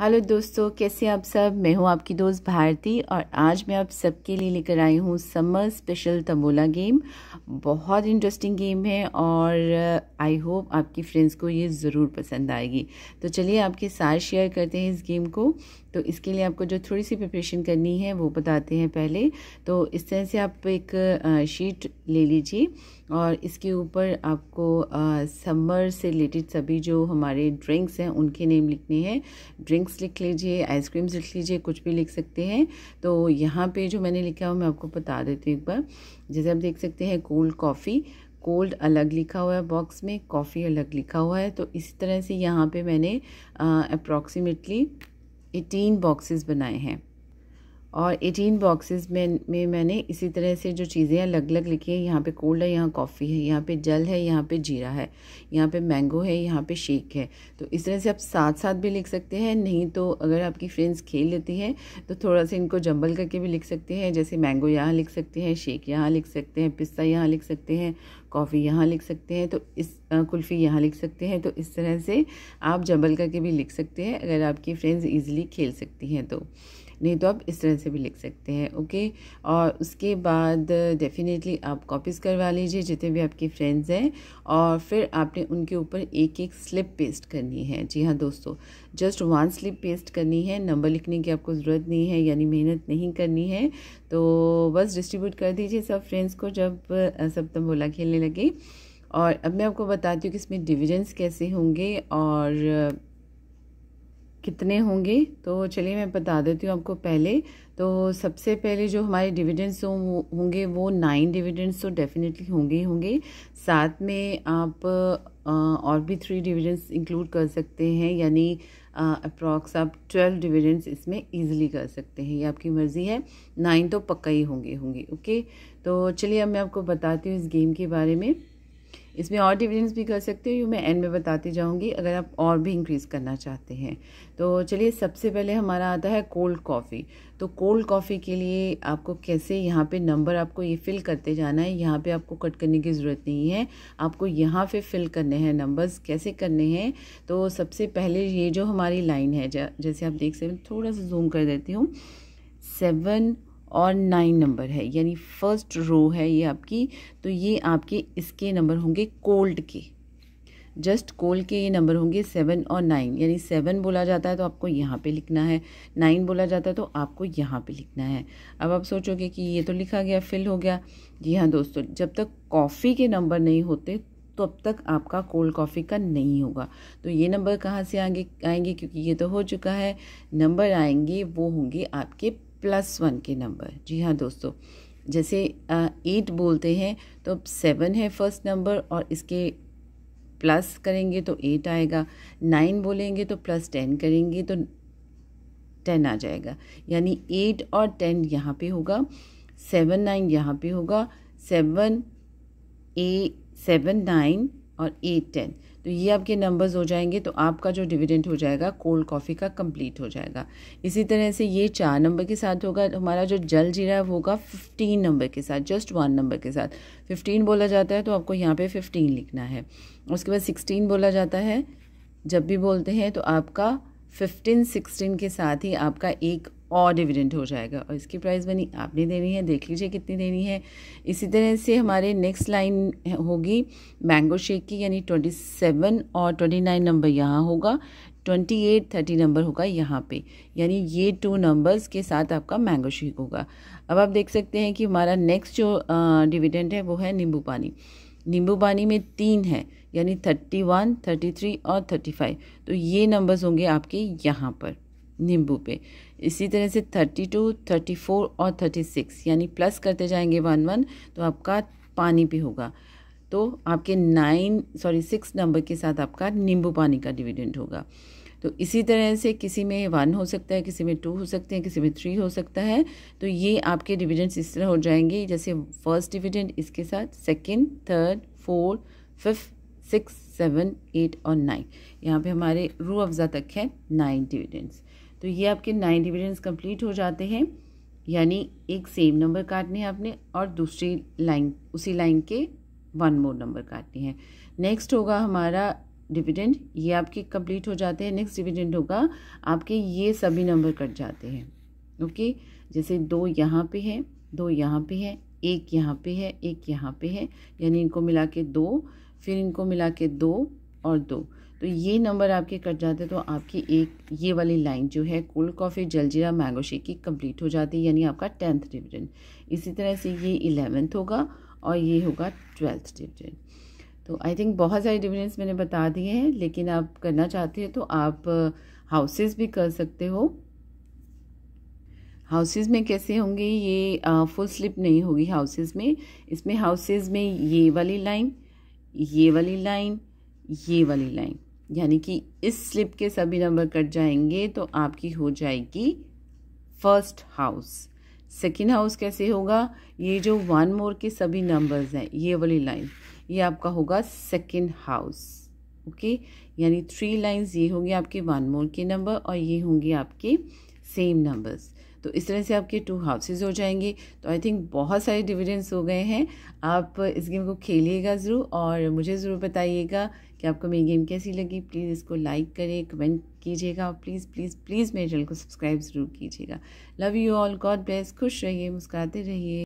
hello दोस्तों कैसे आप सब मैं हूं आपकी दोस्त भारती और आज मैं आप सबके लिए लेकर आई हूं समर स्पेशल तंबोला गेम बहुत इंटरेस्टिंग गेम है और आई uh, होप आपकी फ्रेंड्स को ये ज़रूर पसंद आएगी तो चलिए आपके साथ शेयर करते हैं इस गेम को तो इसके लिए आपको जो थोड़ी सी प्रिपरेशन करनी है वो बताते हैं पहले तो इस तरह से आप एक शीट uh, ले लीजिए और इसके ऊपर आपको uh, समर से रिलेटेड सभी जो हमारे ड्रिंक्स हैं उनके नेम लिखने हैं ड्रिंक्स ड्रिंक्स लिख लीजिए आइसक्रीम्स लिख लीजिए कुछ भी लिख सकते हैं तो यहाँ पे जो मैंने लिखा हुआ मैं आपको बता देती हूँ एक बार जैसे आप देख सकते हैं कोल्ड कॉफ़ी कोल्ड अलग लिखा हुआ है बॉक्स में कॉफ़ी अलग लिखा हुआ है तो इस तरह से यहाँ पर मैंने अप्रॉक्सीमेटली एटीन बॉक्सेस बनाए हैं और 18 बॉक्सेस में में मैंने इसी तरह से जो चीज़ें अलग अलग लिखी हैं यहाँ पे कोल्ड है यहाँ कॉफ़ी है यहाँ पे जल है यहाँ पे जीरा है यहाँ पे मैंगो है यहाँ पे शेक है तो इस तरह से आप साथ साथ भी लिख सकते हैं नहीं तो अगर आपकी फ्रेंड्स खेल लेती हैं तो थोड़ा सा इनको जंबल करके भी लिख सकते हैं जैसे मैंगो यहाँ लिख सकते हैं शेक यहाँ लिख सकते हैं पिस्ता यहाँ लिख सकते हैं कॉफ़ी यहाँ लिख सकते हैं तो इस कुल्फ़ी यहाँ लिख सकते हैं तो इस तरह से आप जंबल करके भी लिख सकते हैं अगर आपकी फ्रेंड्स ईजिली खेल सकती हैं तो नहीं तो आप इस तरह से भी लिख सकते हैं ओके और उसके बाद डेफिनेटली आप कॉपीज़ करवा लीजिए जितने भी आपके फ्रेंड्स हैं और फिर आपने उनके ऊपर एक एक स्लिप पेस्ट करनी है जी हाँ दोस्तों जस्ट वन स्लिप पेस्ट करनी है नंबर लिखने की आपको ज़रूरत नहीं है यानी मेहनत नहीं करनी है तो बस डिस्ट्रीब्यूट कर दीजिए सब फ्रेंड्स को जब सब बोला खेलने लगे और अब मैं आपको बताती हूँ कि इसमें डिविजन्स कैसे होंगे और कितने होंगे तो चलिए मैं बता देती हूँ आपको पहले तो सबसे पहले जो हमारे डिविडेंड्स होंगे वो नाइन डिविडेंड्स तो डेफिनेटली होंगे ही होंगे साथ में आप और भी थ्री डिविडेंड्स इंक्लूड कर सकते हैं यानी अप्रॉक्स आप ट्वेल्व डिविडेंड्स इसमें ईजिली कर सकते हैं ये आपकी मर्ज़ी है नाइन तो पक्का ही होंगे होंगे ओके तो चलिए अब मैं आपको बताती हूँ इस गेम के बारे में इसमें और डिविडेंस भी कर सकते हो यू मैं एंड में बताती जाऊँगी अगर आप और भी इंक्रीज़ करना चाहते हैं तो चलिए सबसे पहले हमारा आता है कोल्ड कॉफ़ी तो कोल्ड कॉफ़ी के लिए आपको कैसे यहाँ पे नंबर आपको ये फिल करते जाना है यहाँ पे आपको कट करने की ज़रूरत नहीं है आपको यहाँ पे फिल करने हैं नंबर्स कैसे करने हैं तो सबसे पहले ये जो हमारी लाइन है जैसे आप देख सकते थोड़ा सा जूम कर देती हूँ सेवन और नाइन नंबर है यानी फर्स्ट रो है ये आपकी तो ये आपके इसके नंबर होंगे कोल्ड के जस्ट कोल्ड के ये नंबर होंगे सेवन और नाइन यानी सेवन बोला जाता है तो आपको यहाँ पे लिखना है नाइन बोला जाता है तो आपको यहाँ पे लिखना है अब आप सोचोगे कि ये तो लिखा गया फिल हो गया जी हाँ दोस्तों जब तक कॉफ़ी के नंबर नहीं होते तो अब तक आपका कोल्ड कॉफ़ी का नहीं होगा तो ये नंबर कहाँ से आगे आएंगे क्योंकि ये तो हो चुका है नंबर आएंगे वो होंगे आपके प्लस वन के नंबर जी हाँ दोस्तों जैसे एट बोलते हैं तो अब सेवन है फर्स्ट नंबर और इसके प्लस करेंगे तो एट आएगा नाइन बोलेंगे तो प्लस टेन करेंगे तो टेन आ जाएगा यानी एट और टेन यहाँ पे होगा सेवन नाइन यहाँ पे होगा सेवन ए सेवन नाइन और एट टेन तो ये आपके नंबर्स हो जाएंगे तो आपका जो डिविडेंड हो जाएगा कोल्ड कॉफ़ी का कंप्लीट हो जाएगा इसी तरह से ये चार नंबर के साथ होगा हमारा जो जल जीरा है वो होगा फिफ्टीन नंबर के साथ जस्ट वन नंबर के साथ फिफ्टीन बोला जाता है तो आपको यहाँ पे फिफ्टीन लिखना है उसके बाद सिक्सटीन बोला जाता है जब भी बोलते हैं तो आपका फिफ्टीन सिक्सटीन के साथ ही आपका एक और डिविडेंड हो जाएगा और इसकी प्राइस बनी आपने देनी है देख लीजिए कितनी देनी है इसी तरह से हमारे नेक्स्ट लाइन होगी मैंगो शेक की यानी ट्वेंटी सेवन और ट्वेंटी नाइन नंबर यहाँ होगा ट्वेंटी एट थर्टी नंबर होगा यहाँ पे यानी ये टू नंबर्स के साथ आपका मैंगो शेक होगा अब आप देख सकते हैं कि हमारा नेक्स्ट जो डिविडेंड है वो है नींबू पानी नींबू पानी में तीन है यानी थर्टी वन थर्टी थ्री और थर्टी फाइव तो ये नंबर्स होंगे आपके यहाँ पर नींबू पे इसी तरह से थर्टी टू थर्टी फोर और थर्टी सिक्स यानी प्लस करते जाएंगे वन वन तो आपका पानी भी होगा तो आपके नाइन सॉरी सिक्स नंबर के साथ आपका नींबू पानी का डिविडेंड होगा तो इसी तरह से किसी में वन हो सकता है किसी में टू हो सकते हैं किसी में थ्री हो सकता है तो ये आपके डिविडेंड्स इस तरह हो जाएंगे जैसे फर्स्ट डिविडेंड इसके साथ second third fourth fifth six seven eight और नाइन यहाँ पे हमारे रू अफज़ा तक है नाइन डिविडेंड्स तो ये आपके नाइन डिविजन्स कंप्लीट हो जाते हैं यानी एक सेम नंबर काटने हैं आपने और दूसरी लाइन उसी लाइन के वन मोर नंबर काटने हैं नेक्स्ट होगा हमारा डिविडेंड ये आपके कंप्लीट हो जाते हैं नेक्स्ट डिविडेंड होगा आपके ये सभी नंबर कट जाते हैं ओके जैसे दो यहाँ पे है दो यहाँ पे है एक यहाँ पे है एक यहाँ पे है यानी इनको मिला के दो फिर इनको मिला के दो और दो तो ये नंबर आपके कट जाते तो आपकी एक ये वाली लाइन जो है cold coffee jaljeera mango shake की कंप्लीट हो जाती है यानी आपका टेंथ डिविडेंड इसी तरह से ये इलेवेंथ होगा और ये होगा ट्वेल्थ डिविडेंड तो आई थिंक बहुत सारे डिविडेंड्स मैंने बता दिए हैं लेकिन आप करना चाहते हैं तो आप हाउसेस uh, भी कर सकते हो हाउसेज़ में कैसे होंगे ये आ, फुल स्लिप नहीं होगी हाउसेज़ में इसमें हाउसेज़ में ये वाली लाइन ये वाली लाइन ये वाली लाइन यानी कि इस स्लिप के सभी नंबर कट जाएंगे तो आपकी हो जाएगी फर्स्ट हाउस सेकेंड हाउस कैसे होगा ये जो वन मोर के सभी नंबर्स हैं ये वाली लाइन ये आपका होगा सेकेंड हाउस ओके यानी थ्री लाइंस ये होंगे आपके वन मोर के नंबर और ये होंगे आपके सेम नंबर्स तो इस तरह से आपके टू हाउसेज हो जाएंगे तो आई थिंक बहुत सारे डिविडेंड्स हो गए हैं आप इस गेम को खेलिएगा ज़रूर और मुझे ज़रूर बताइएगा कि आपको मेरी गेम कैसी लगी प्लीज़ इसको लाइक करें कमेंट कीजिएगा और प्लीज़ प्लीज़ प्लीज़ मेरे चैनल को सब्सक्राइब ज़रूर कीजिएगा love you all God bless खुश रहिए मुस्कुराते रहिए